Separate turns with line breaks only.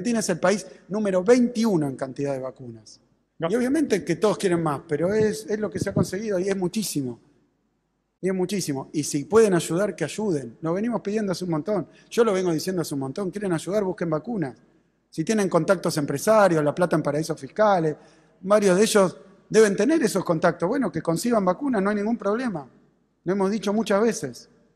Argentina es el país número 21 en cantidad de vacunas. Y obviamente que todos quieren más, pero es, lo que se ha conseguido y es muchísimo. Y es muchísimo. Y si pueden ayudar, que ayuden. Lo venimos pidiendo hace un montón. Yo lo vengo diciendo hace un montón. Quieren ayudar, busquen vacunas. Si tienen contactos empresarios, la plata en paraísos fiscales, varios de ellos deben tener esos contactos. Bueno, que consigan vacunas, no hay ningún problema. Lo hemos dicho muchas veces.